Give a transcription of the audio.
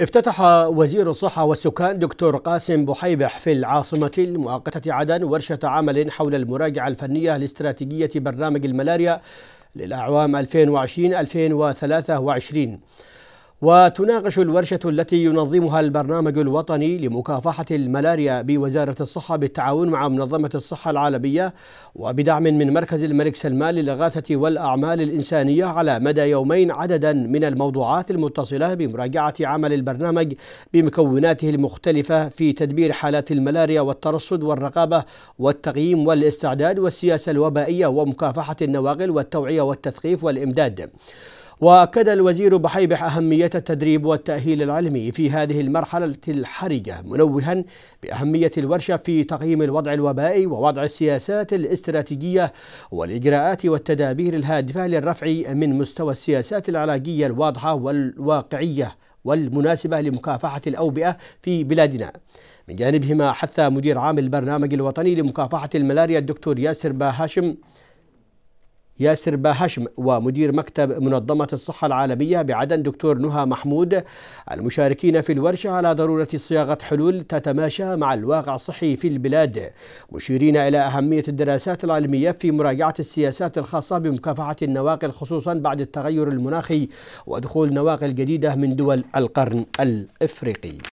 افتتح وزير الصحة والسكان دكتور قاسم بحيبح في العاصمة المؤقتة عدن ورشة عمل حول المراجعة الفنية لاستراتيجية برنامج الملاريا للأعوام 2020-2023 وتناقش الورشة التي ينظمها البرنامج الوطني لمكافحة الملاريا بوزارة الصحة بالتعاون مع منظمة الصحة العالمية وبدعم من مركز الملك سلمان للإغاثة والأعمال الإنسانية على مدى يومين عددا من الموضوعات المتصلة بمراجعة عمل البرنامج بمكوناته المختلفة في تدبير حالات الملاريا والترصد والرقابة والتقييم والاستعداد والسياسة الوبائية ومكافحة النواقل والتوعية والتثقيف والإمداد. واكد الوزير بحيبح اهميه التدريب والتاهيل العلمي في هذه المرحله الحرجه منوها باهميه الورشه في تقييم الوضع الوبائي ووضع السياسات الاستراتيجيه والاجراءات والتدابير الهادفه للرفع من مستوى السياسات العلاجيه الواضحه والواقعيه والمناسبه لمكافحه الاوبئه في بلادنا. من جانبهما حث مدير عام البرنامج الوطني لمكافحه الملاريا الدكتور ياسر باهاشم ياسر باهشم ومدير مكتب منظمة الصحة العالمية بعدن دكتور نهى محمود المشاركين في الورشة على ضرورة صياغة حلول تتماشى مع الواقع الصحي في البلاد مشيرين إلى أهمية الدراسات العلمية في مراجعة السياسات الخاصة بمكافحة النواقل خصوصا بعد التغير المناخي ودخول نواقل جديدة من دول القرن الإفريقي